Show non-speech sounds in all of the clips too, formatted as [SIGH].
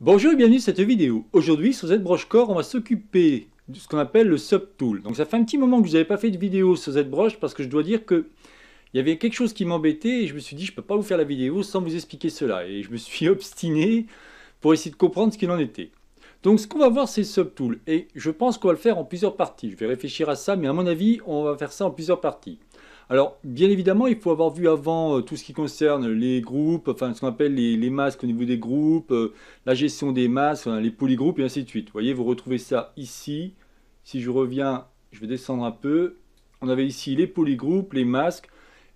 Bonjour et bienvenue dans cette vidéo. Aujourd'hui sur Core, on va s'occuper de ce qu'on appelle le Subtool. Donc ça fait un petit moment que je n'avais pas fait de vidéo sur ZBrush parce que je dois dire que il y avait quelque chose qui m'embêtait et je me suis dit je ne peux pas vous faire la vidéo sans vous expliquer cela. Et je me suis [LAUGHS] obstiné pour essayer de comprendre ce qu'il en était. Donc ce qu'on va voir c'est le Subtool et je pense qu'on va le faire en plusieurs parties. Je vais réfléchir à ça mais à mon avis on va faire ça en plusieurs parties. Alors, bien évidemment, il faut avoir vu avant euh, tout ce qui concerne les groupes, enfin ce qu'on appelle les, masques au niveau des groupes, euh, la gestion des masques, les polygroupes et ainsi de suite. Vous voyez, vous retrouvez ça ici. Si je reviens, je vais descendre un peu. On avait ici les polygroupes, les masques,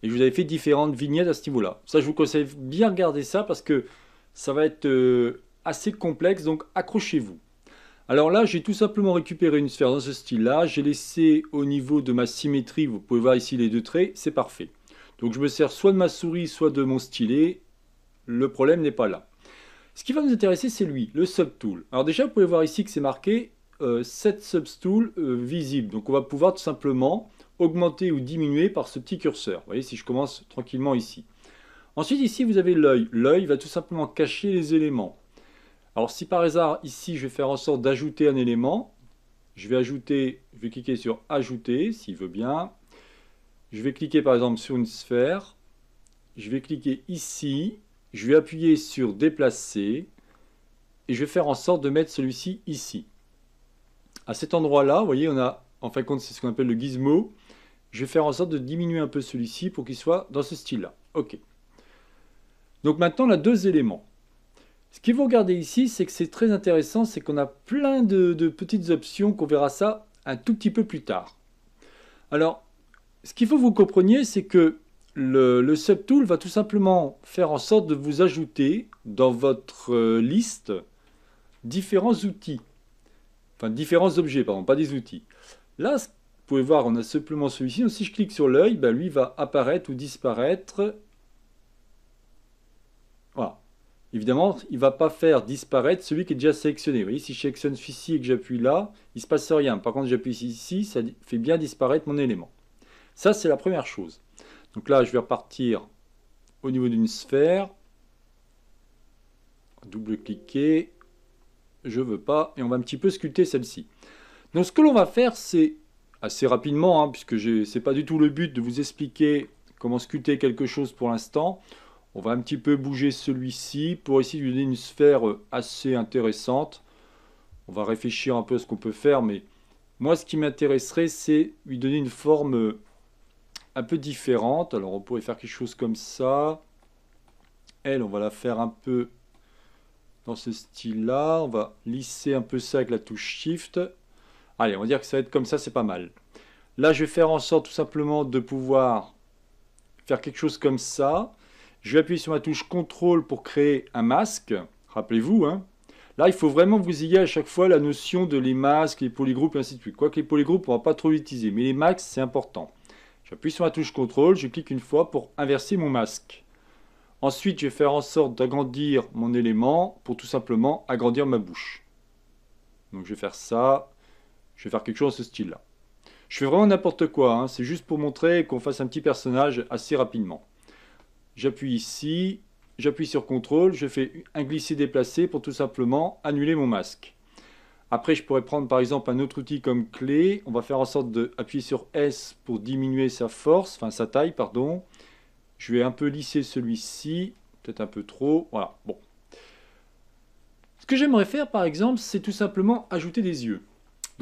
et je vous avais fait différentes vignettes à ce niveau-là. Ça, je vous conseille bien regarder ça parce que ça va être euh, assez complexe, donc accrochez-vous. Alors là, j'ai tout simplement récupéré une sphère dans ce style-là. J'ai laissé au niveau de ma symétrie, vous pouvez voir ici les deux traits, c'est parfait. Donc je me sers soit de ma souris, soit de mon stylet. Le problème n'est pas là. Ce qui va nous intéresser, c'est lui, le subtool. Alors déjà, vous pouvez voir ici que c'est marqué 7 euh, subtool euh, visible. Donc on va pouvoir tout simplement augmenter ou diminuer par ce petit curseur. Vous voyez, si je commence tranquillement ici. Ensuite, ici, vous avez l'œil. L'œil va tout simplement cacher les éléments. Alors si par hasard, ici, je vais faire en sorte d'ajouter un élément, je vais ajouter, je vais cliquer sur Ajouter, s'il veut bien. Je vais cliquer par exemple sur une sphère. Je vais cliquer ici. Je vais appuyer sur Déplacer. Et je vais faire en sorte de mettre celui-ci ici. À cet endroit-là, vous voyez, on a, en fin de compte, c'est ce qu'on appelle le gizmo. Je vais faire en sorte de diminuer un peu celui-ci pour qu'il soit dans ce style-là. OK. Donc maintenant, on a deux éléments. Ce qu'il faut regarder ici, c'est que c'est très intéressant, c'est qu'on a plein de, petites options, qu'on verra ça un tout petit peu plus tard. Alors, ce qu'il faut que vous compreniez, c'est que le, subtool va tout simplement faire en sorte de vous ajouter dans votre euh, liste différents outils. Enfin, différents objets, pardon, pas des outils. Là, vous pouvez voir, on a simplement celui-ci. Si je clique sur l'œil, ben, lui va apparaître ou disparaître. Voilà évidemment, il ne va pas faire disparaître celui qui est déjà sélectionné. Vous voyez, si je sélectionne celui et que j'appuie là, il ne se passe rien. Par contre, j'appuie ici, ça fait bien disparaître mon élément. Ça, c'est la première chose. Donc là, je vais repartir au niveau d'une sphère. Double-cliquer. Je ne veux pas. Et on va un petit peu sculpter celle-ci. Donc ce que l'on va faire, c'est assez rapidement, hein, puisque ce n'est pas du tout le but de vous expliquer comment sculpter quelque chose pour l'instant. On va un petit peu bouger celui-ci pour essayer de lui donner une sphère euh, assez intéressante. On va réfléchir un peu à ce qu'on peut faire, mais moi, ce qui m'intéresserait, c'est lui donner une forme euh, un peu différente. Alors, on pourrait faire quelque chose comme ça. Elle, on va la faire un peu dans ce style-là. On va lisser un peu ça avec la touche Shift. Allez, on va dire que ça va être comme ça, c'est pas mal. Là, je vais faire en sorte tout simplement de pouvoir faire quelque chose comme ça. Je vais appuyer sur ma touche CTRL pour créer un masque. Rappelez-vous, hein. Là, il faut vraiment que vous ayez à chaque fois la notion de les masques, les polygroupes et ainsi de suite. Quoique les polygroupes, on ne va pas trop l'utiliser, mais les masques, c'est important. J'appuie sur la touche CTRL, je clique une fois pour inverser mon masque. Ensuite, je vais faire en sorte d'agrandir mon élément pour tout simplement agrandir ma bouche. Donc je vais faire ça, je vais faire quelque chose de ce style-là. Je fais vraiment n'importe quoi, hein. c'est juste pour montrer qu'on fasse un petit personnage assez rapidement j'appuie ici, j'appuie sur CTRL, je fais un glisser déplacer pour tout simplement annuler mon masque. Après, je pourrais prendre par exemple un autre outil comme clé. On va faire en sorte d'appuyer sur S pour diminuer sa force, enfin sa taille, pardon. Je vais un peu lisser celui-ci, peut-être un peu trop, voilà, bon. Ce que j'aimerais faire par exemple, c'est tout simplement ajouter des yeux.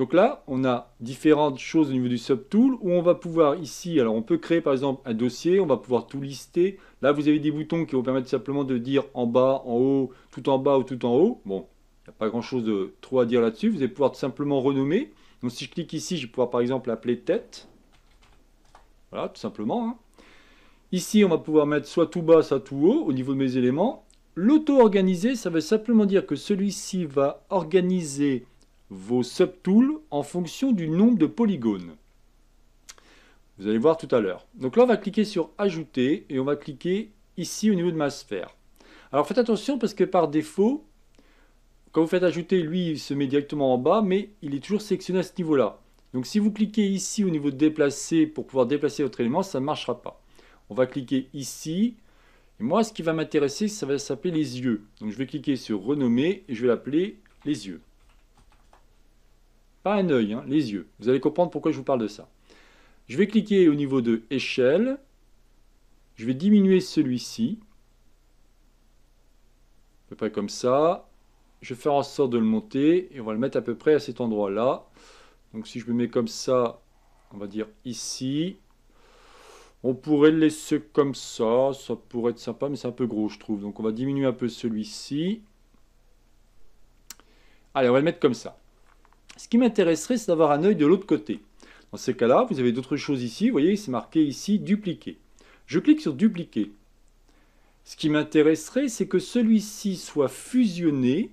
Donc là, on a différentes choses au niveau du subtool où on va pouvoir ici, alors on peut créer par exemple un dossier, on va pouvoir tout lister. Là, vous avez des boutons qui vont permettre simplement de dire en bas, en haut, tout en bas ou tout en haut. Bon, il n'y a pas grand chose de trop à dire là-dessus. Vous allez pouvoir tout simplement renommer. Donc si je clique ici, je vais pouvoir par exemple appeler tête. Voilà, tout simplement. Hein. Ici, on va pouvoir mettre soit tout bas, soit tout haut au niveau de mes éléments. L'auto-organiser, ça veut simplement dire que celui-ci va organiser vos subtools en fonction du nombre de polygones. Vous allez voir tout à l'heure. Donc là, on va cliquer sur Ajouter et on va cliquer ici au niveau de ma sphère. Alors faites attention parce que par défaut, quand vous faites Ajouter, lui, il se met directement en bas, mais il est toujours sélectionné à ce niveau-là. Donc si vous cliquez ici au niveau de Déplacer pour pouvoir déplacer votre élément, ça ne marchera pas. On va cliquer ici. Et moi, ce qui va m'intéresser, ça va s'appeler les yeux. Donc je vais cliquer sur Renommer et je vais l'appeler les yeux. Pas un œil, hein, les yeux. Vous allez comprendre pourquoi je vous parle de ça. Je vais cliquer au niveau de échelle. Je vais diminuer celui-ci. À peu près comme ça. Je vais faire en sorte de le monter et on va le mettre à peu près à cet endroit-là. Donc si je me mets comme ça, on va dire ici. On pourrait le laisser comme ça, ça pourrait être sympa, mais c'est un peu gros je trouve. Donc on va diminuer un peu celui-ci. Allez, on va le mettre comme ça. Ce qui m'intéresserait, c'est d'avoir un œil de l'autre côté. Dans ces cas-là, vous avez d'autres choses ici. Vous voyez, c'est marqué ici « Dupliquer ». Je clique sur « Dupliquer ». Ce qui m'intéresserait, c'est que celui-ci soit fusionné,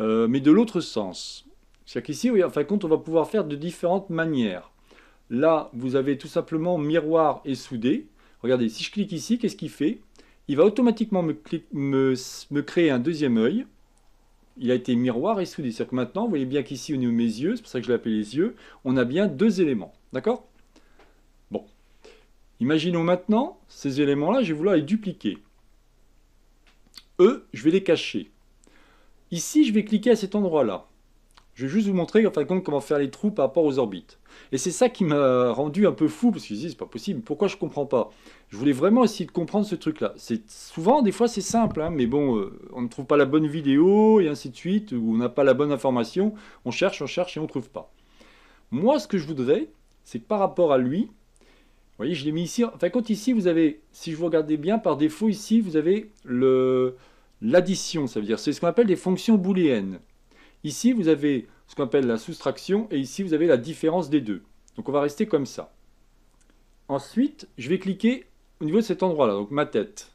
euh, mais de l'autre sens. C'est-à-dire qu'ici, en fin de compte, on va pouvoir faire de différentes manières. Là, vous avez tout simplement miroir et soudé. Regardez, si je clique ici, qu'est-ce qu'il fait Il va automatiquement me créer un deuxième œil il a été miroir et soudé. C'est-à-dire que maintenant, vous voyez bien qu'ici, au niveau de mes yeux, c'est pour ça que je l'appelle les yeux, on a bien deux éléments. D'accord Bon. Imaginons maintenant, ces éléments-là, je vais vouloir les dupliquer. Eux, je vais les cacher. Ici, je vais cliquer à cet endroit-là. Je vais juste vous montrer en fin comment faire les trous par rapport aux orbites. Et c'est ça qui m'a rendu un peu fou, parce que je me suis dit, c'est pas possible, pourquoi je comprends pas Je voulais vraiment essayer de comprendre ce truc-là. Souvent, des fois, c'est simple, hein, mais bon, euh, on ne trouve pas la bonne vidéo, et ainsi de suite, ou on n'a pas la bonne information, on cherche, on cherche, et on ne trouve pas. Moi, ce que je voudrais, c'est que par rapport à lui, vous voyez, je l'ai mis ici, en fin de compte, ici, vous avez, si je vous regardez bien, par défaut, ici, vous avez l'addition, ça veut dire, c'est ce qu'on appelle des fonctions booléennes. Ici, vous avez ce qu'on appelle la soustraction et ici, vous avez la différence des deux. Donc, on va rester comme ça. Ensuite, je vais cliquer au niveau de cet endroit-là, donc ma tête.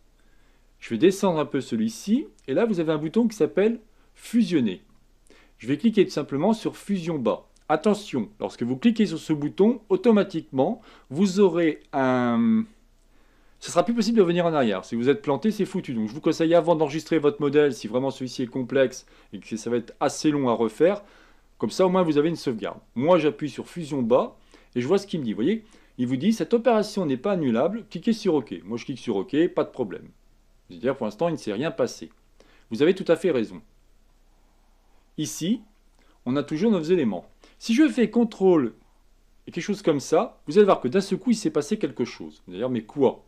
Je vais descendre un peu celui-ci et là, vous avez un bouton qui s'appelle fusionner. Je vais cliquer tout simplement sur fusion bas. Attention, lorsque vous cliquez sur ce bouton, automatiquement, vous aurez un, sera plus possible de venir en arrière. Si vous êtes planté, c'est foutu. Donc je vous conseille avant d'enregistrer votre modèle, si vraiment celui-ci est complexe et que ça va être assez long à refaire, comme ça au moins vous avez une sauvegarde. Moi j'appuie sur fusion bas et je vois ce qu'il me dit. Vous voyez, il vous dit cette opération n'est pas annulable, cliquez sur OK. Moi je clique sur OK, pas de problème. C'est-à-dire pour l'instant il ne s'est rien passé. Vous avez tout à fait raison. Ici, on a toujours nos éléments. Si je fais contrôle et quelque chose comme ça, vous allez voir que d'un seul coup, il s'est passé quelque chose. D'ailleurs, mais quoi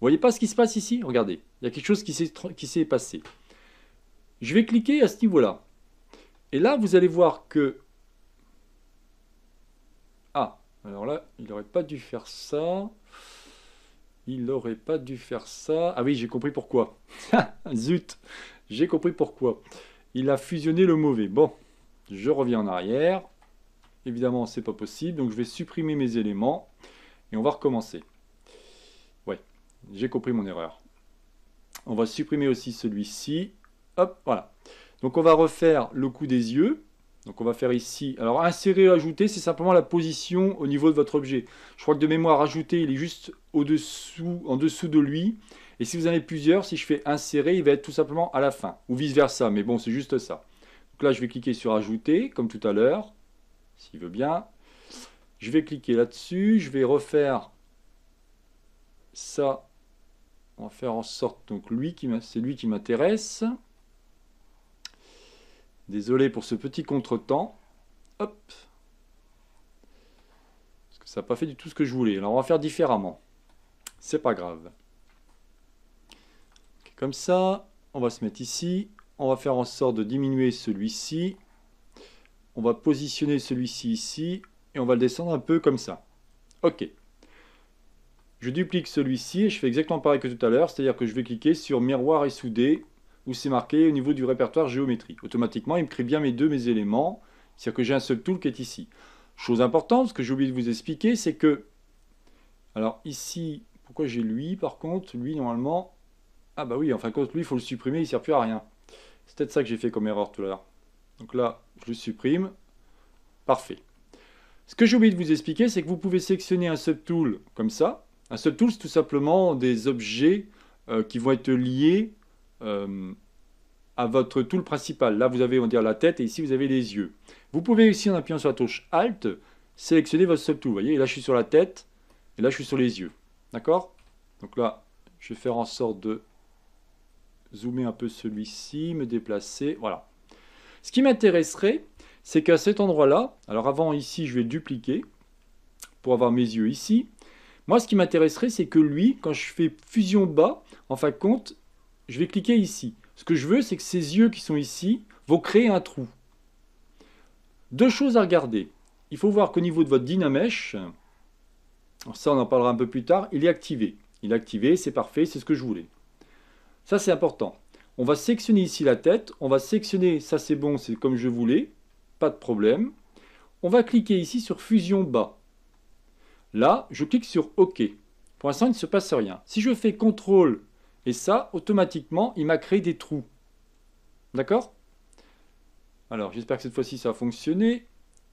vous voyez pas ce qui se passe ici Regardez, il y a quelque chose qui s'est passé. Je vais cliquer à ce niveau-là. Et là, vous allez voir que... Ah, alors là, il n'aurait pas dû faire ça. Il n'aurait pas dû faire ça. Ah oui, j'ai compris pourquoi. [LAUGHS] Zut, j'ai compris pourquoi. Il a fusionné le mauvais. Bon, je reviens en arrière. Évidemment, c'est pas possible. Donc, je vais supprimer mes éléments. Et on va recommencer. J'ai compris mon erreur. On va supprimer aussi celui-ci. Hop, voilà. Donc on va refaire le coup des yeux. Donc on va faire ici. Alors insérer, ajouter, c'est simplement la position au niveau de votre objet. Je crois que de mémoire, ajouter, il est juste au-dessous, en dessous de lui. Et si vous en avez plusieurs, si je fais insérer, il va être tout simplement à la fin. Ou vice-versa, mais bon, c'est juste ça. Donc là, je vais cliquer sur ajouter, comme tout à l'heure, s'il veut bien. Je vais cliquer là-dessus, je vais refaire ça on va faire en sorte, donc lui c'est lui qui m'intéresse. Désolé pour ce petit contretemps. Hop. Parce que ça n'a pas fait du tout ce que je voulais. Alors on va faire différemment. C'est pas grave. comme ça, on va se mettre ici. On va faire en sorte de diminuer celui-ci. On va positionner celui-ci ici. Et on va le descendre un peu comme ça. Ok. Je duplique celui-ci et je fais exactement pareil que tout à l'heure, c'est-à-dire que je vais cliquer sur miroir et soudé où c'est marqué au niveau du répertoire géométrie. Automatiquement, il me crée bien mes deux mes éléments, c'est-à-dire que j'ai un seul tool qui est ici. Chose importante, ce que j'ai oublié de vous expliquer, c'est que... Alors ici, pourquoi j'ai lui par contre Lui, normalement... Ah bah oui, en fin de compte, lui, il faut le supprimer, il ne sert plus à rien. C'est peut-être ça que j'ai fait comme erreur tout à l'heure. Donc là, je le supprime. Parfait. Ce que j'ai oublié de vous expliquer, c'est que vous pouvez sélectionner un subtool comme ça, un subtool, c'est tout simplement des objets euh, qui vont être liés euh, à votre tool principal. Là, vous avez, on la tête et ici, vous avez les yeux. Vous pouvez aussi, en appuyant sur la touche Alt, sélectionner votre subtool. Vous voyez, là, je suis sur la tête et là, je suis sur les yeux. D'accord Donc là, je vais faire en sorte de zoomer un peu celui-ci, me déplacer, voilà. Ce qui m'intéresserait, c'est qu'à cet endroit-là, alors avant ici, je vais dupliquer pour avoir mes yeux ici. Moi, ce qui m'intéresserait, c'est que lui, quand je fais fusion bas, en fin de compte, je vais cliquer ici. Ce que je veux, c'est que ces yeux qui sont ici vont créer un trou. Deux choses à regarder. Il faut voir qu'au niveau de votre Dynamesh, ça on en parlera un peu plus tard, il est activé. Il est activé, c'est parfait, c'est ce que je voulais. Ça c'est important. On va sectionner ici la tête, on va sectionner, ça c'est bon, c'est comme je voulais, pas de problème. On va cliquer ici sur fusion bas. Là, je clique sur OK. Pour l'instant, il ne se passe rien. Si je fais CTRL et ça, automatiquement, il m'a créé des trous. D'accord Alors, j'espère que cette fois-ci, ça a fonctionné.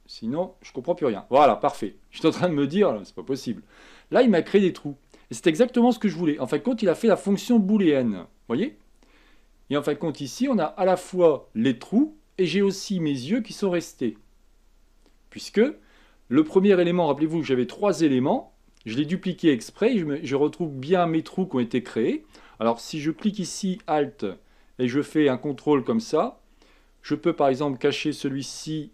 Sinon, je ne comprends plus rien. Voilà, parfait. Je suis en train de me dire, c'est pas possible. Là, il m'a créé des trous. Et c'est exactement ce que je voulais. En fin de compte, il a fait la fonction booléenne. voyez Et en fin de compte, ici, on a à la fois les trous et j'ai aussi mes yeux qui sont restés. Puisque le premier élément, rappelez-vous, que j'avais trois éléments. Je l'ai dupliqué exprès. Je, je, retrouve bien mes trous qui ont été créés. Alors, si je clique ici Alt et je fais un contrôle comme ça, je peux par exemple cacher celui-ci.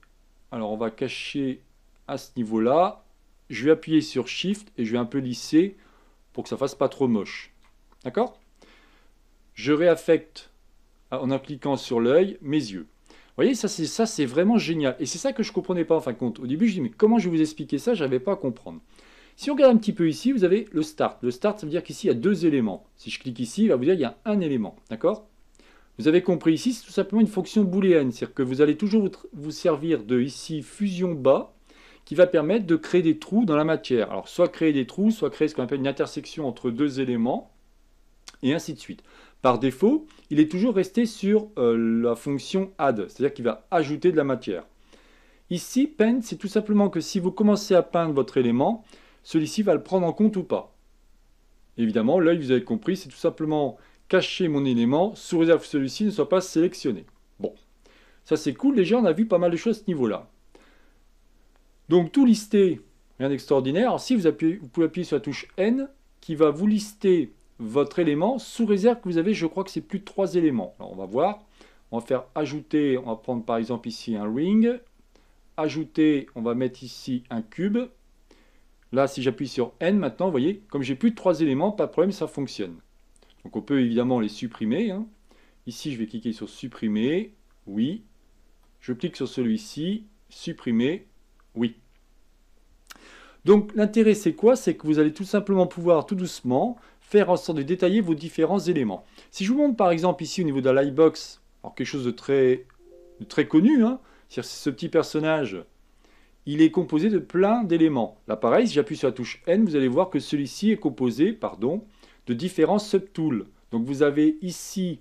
Alors, on va cacher à ce niveau-là. Je vais appuyer sur Shift et je vais un peu lisser pour que ça ne fasse pas trop moche. D'accord Je réaffecte en appliquant sur l'œil mes yeux voyez, ça c'est ça c'est vraiment génial. Et c'est ça que je comprenais pas en fin de compte. Au début, je dis mais comment je vais vous expliquer ça J'avais pas à comprendre. Si on regarde un petit peu ici, vous avez le start. Le start, ça veut dire qu'ici, il y a deux éléments. Si je clique ici, il va vous dire qu'il y a un élément. D'accord Vous avez compris ici, c'est tout simplement une fonction booléenne. C'est-à-dire que vous allez toujours vous servir de ici fusion bas qui va permettre de créer des trous dans la matière. Alors, soit créer des trous, soit créer ce qu'on appelle une intersection entre deux éléments et ainsi de suite. Par défaut, il est toujours resté sur euh, la fonction add, c'est-à-dire qu'il va ajouter de la matière. Ici, paint, c'est tout simplement que si vous commencez à peindre votre élément, celui-ci va le prendre en compte ou pas. Évidemment, l'œil, vous avez compris, c'est tout simplement cacher mon élément sous réserve que celui-ci ne soit pas sélectionné. Bon, ça c'est cool, déjà on a vu pas mal de choses à ce niveau-là. Donc tout lister, rien d'extraordinaire. Si vous, appuyez, vous pouvez appuyer sur la touche N, qui va vous lister votre élément, sous réserve que vous avez, je crois que c'est plus de trois éléments. Alors on va voir, on va faire ajouter, on va prendre par exemple ici un ring, ajouter, on va mettre ici un cube. Là, si j'appuie sur N maintenant, vous voyez, comme j'ai plus de trois éléments, pas de problème, ça fonctionne. Donc on peut évidemment les supprimer. Hein. Ici, je vais cliquer sur supprimer, oui. Je clique sur celui-ci, supprimer, oui. Donc l'intérêt, c'est quoi C'est que vous allez tout simplement pouvoir, tout doucement, en sorte de détailler vos différents éléments. Si je vous montre par exemple ici au niveau de la Livebox, alors quelque chose de très, très connu, hein, cest ce petit personnage, il est composé de plein d'éléments. Là pareil, si j'appuie sur la touche N, vous allez voir que celui-ci est composé pardon, de différents subtools. Donc vous avez ici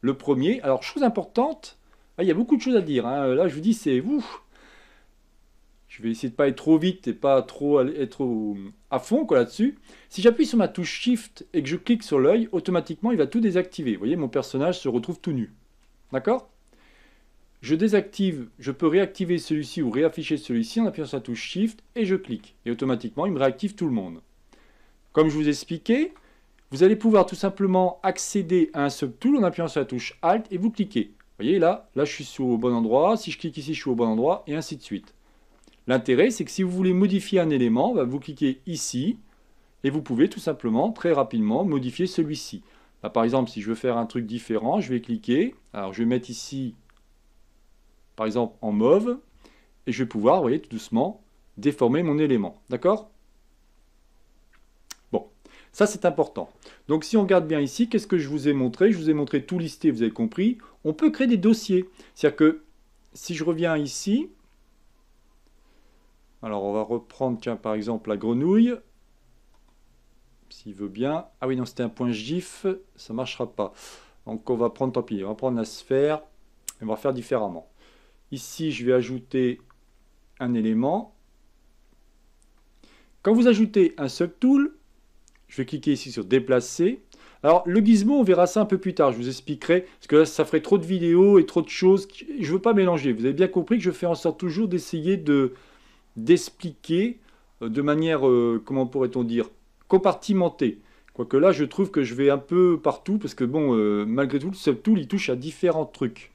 le premier. Alors chose importante, ah, il y a beaucoup de choses à dire. Hein. Là je vous dis c'est vous je vais essayer de pas être trop vite et pas trop être à fond là-dessus. Si j'appuie sur ma touche Shift et que je clique sur l'œil, automatiquement il va tout désactiver. Vous voyez, mon personnage se retrouve tout nu. D'accord Je désactive, je peux réactiver celui-ci ou réafficher celui-ci en appuyant sur la touche Shift et je clique. Et automatiquement, il me réactive tout le monde. Comme je vous ai expliqué, vous allez pouvoir tout simplement accéder à un subtool en appuyant sur la touche Alt et vous cliquez. Vous voyez là, là je suis au bon endroit, si je clique ici je suis au bon endroit et ainsi de suite. L'intérêt, c'est que si vous voulez modifier un élément, bah, vous cliquez ici et vous pouvez tout simplement, très rapidement, modifier celui-ci. Bah, par exemple, si je veux faire un truc différent, je vais cliquer. Alors, je vais mettre ici, par exemple, en mauve. Et je vais pouvoir, vous voyez, tout doucement, déformer mon élément. D'accord Bon, ça c'est important. Donc si on regarde bien ici, qu'est-ce que je vous ai montré Je vous ai montré tout listé, vous avez compris. On peut créer des dossiers. C'est-à-dire que si je reviens ici, alors on va reprendre tiens, par exemple la grenouille. S'il veut bien. Ah oui, non, c'était un point GIF, ça ne marchera pas. Donc on va prendre, tant pis, on va prendre la sphère et on va faire différemment. Ici, je vais ajouter un élément. Quand vous ajoutez un subtool, je vais cliquer ici sur déplacer. Alors le gizmo, on verra ça un peu plus tard, je vous expliquerai, parce que là, ça ferait trop de vidéos et trop de choses. Je ne veux pas mélanger, vous avez bien compris que je fais en sorte toujours d'essayer de, d'expliquer euh, de manière, euh, comment pourrait-on dire, compartimentée. Quoique là, je trouve que je vais un peu partout, parce que bon, euh, malgré tout, ce tool, il touche à différents trucs.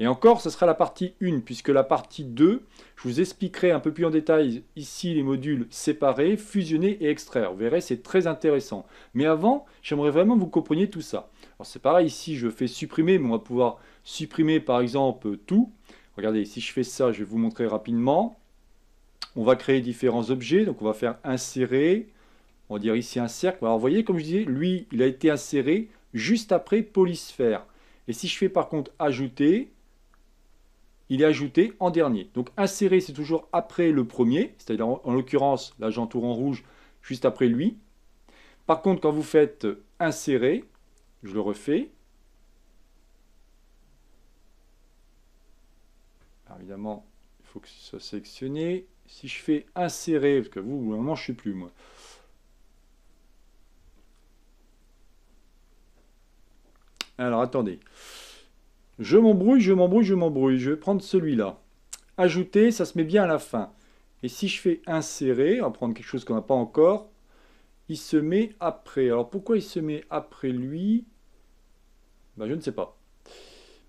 Et encore, ce sera la partie 1, puisque la partie 2, je vous expliquerai un peu plus en détail ici les modules séparés, fusionnés et extraire. Vous verrez, c'est très intéressant. Mais avant, j'aimerais vraiment vous compreniez tout ça. Alors c'est pareil, ici, je fais supprimer, mais on va pouvoir supprimer par exemple tout. Regardez, si je fais ça, je vais vous montrer rapidement. On va créer différents objets, donc on va faire insérer, on va dire ici un cercle. Alors vous voyez, comme je disais, lui, il a été inséré juste après polysphère. Et si je fais par contre ajouter, il est ajouté en dernier. Donc insérer, c'est toujours après le premier, c'est-à-dire en, l'occurrence, là j'entoure en rouge, juste après lui. Par contre, quand vous faites insérer, je le refais. évidemment, il faut que ce soit sélectionné si je fais insérer, parce que vous, moment, je ne suis plus, moi. Alors, attendez. Je m'embrouille, je m'embrouille, je m'embrouille. Je vais prendre celui-là. Ajouter, ça se met bien à la fin. Et si je fais insérer, on va prendre quelque chose qu'on n'a pas encore, il se met après. Alors, pourquoi il se met après lui ben, Je ne sais pas.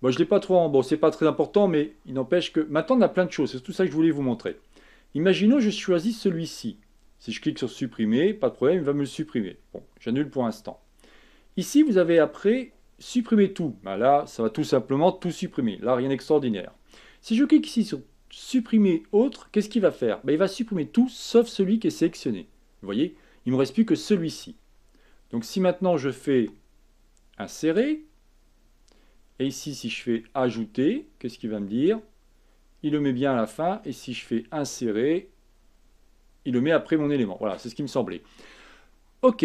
Bon, je ne l'ai pas trop en... Bon, c'est pas très important, mais il n'empêche que... Maintenant, on a plein de choses. C'est tout ça que je voulais vous montrer. Imaginons je choisis celui-ci. Si je clique sur supprimer, pas de problème, il va me le supprimer. Bon, j'annule pour l'instant. Ici, vous avez après supprimer tout. Ben là, ça va tout simplement tout supprimer. Là, rien d'extraordinaire. Si je clique ici sur supprimer autre, qu'est-ce qu'il va faire ben, Il va supprimer tout sauf celui qui est sélectionné. Vous voyez, il ne me reste plus que celui-ci. Donc si maintenant je fais insérer, et ici si je fais ajouter, qu'est-ce qu'il va me dire il le met bien à la fin, et si je fais insérer, il le met après mon élément. Voilà, c'est ce qui me semblait. Ok,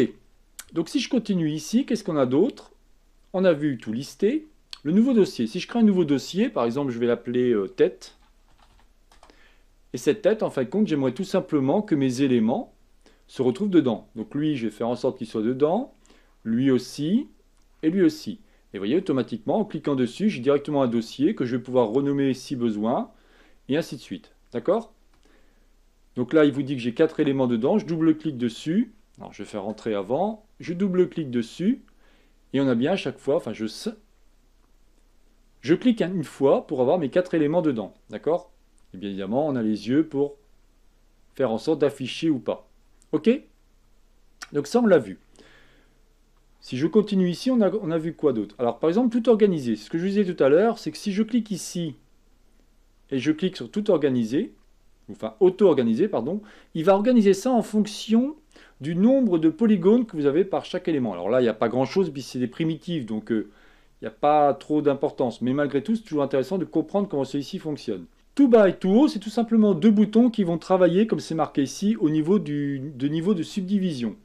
donc si je continue ici, qu'est-ce qu'on a d'autre On a vu tout lister. Le nouveau dossier, si je crée un nouveau dossier, par exemple je vais l'appeler euh, tête, et cette tête, en fin de compte, j'aimerais tout simplement que mes éléments se retrouvent dedans. Donc lui, je vais faire en sorte qu'il soit dedans, lui aussi, et lui aussi. Et vous voyez, automatiquement, en cliquant dessus, j'ai directement un dossier que je vais pouvoir renommer si besoin, et ainsi de suite. D'accord Donc là, il vous dit que j'ai quatre éléments dedans. Je double-clique dessus. Alors, je vais faire rentrer avant. Je double-clique dessus. Et on a bien à chaque fois, enfin, je je clique une fois pour avoir mes quatre éléments dedans. D'accord Et bien évidemment, on a les yeux pour faire en sorte d'afficher ou pas. OK Donc ça, on l'a vu. Si je continue ici, on a, on a vu quoi d'autre Alors par exemple, tout organiser. Ce que je vous disais tout à l'heure, c'est que si je clique ici et je clique sur tout organiser, enfin auto-organiser, pardon, il va organiser ça en fonction du nombre de polygones que vous avez par chaque élément. Alors là, il n'y a pas grand-chose, puis c'est des primitives, donc euh, il n'y a pas trop d'importance. Mais malgré tout, c'est toujours intéressant de comprendre comment celui-ci fonctionne. Tout bas et tout haut, c'est tout simplement deux boutons qui vont travailler, comme c'est marqué ici, au niveau du de niveau de subdivision.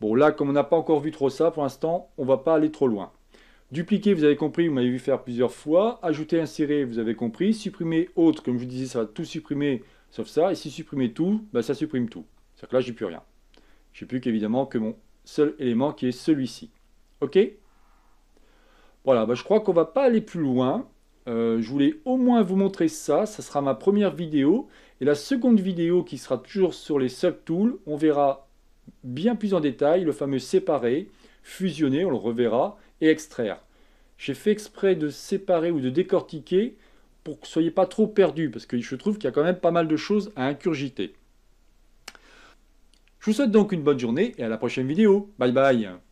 Bon, là, comme on n'a pas encore vu trop ça, pour l'instant, on ne va pas aller trop loin. Dupliquer, vous avez compris, vous m'avez vu faire plusieurs fois. Ajouter, insérer, vous avez compris. Supprimer, autre, comme je vous disais, ça va tout supprimer, sauf ça. Et si supprimer tout, bah, ça supprime tout. C'est-à-dire que là, n'ai plus rien. J'ai plus qu'évidemment que mon seul élément qui est celui-ci. OK Voilà, bah, je crois qu'on va pas aller plus loin. Euh, je voulais au moins vous montrer ça. Ça sera ma première vidéo. Et la seconde vidéo qui sera toujours sur les sub-tools, on verra bien plus en détail le fameux séparer, fusionner, on le reverra extraire. J'ai fait exprès de séparer ou de décortiquer pour que vous soyez pas trop perdus, parce que je trouve qu'il y a quand même pas mal de choses à incurgiter. Je vous souhaite donc une bonne journée et à la prochaine vidéo. Bye bye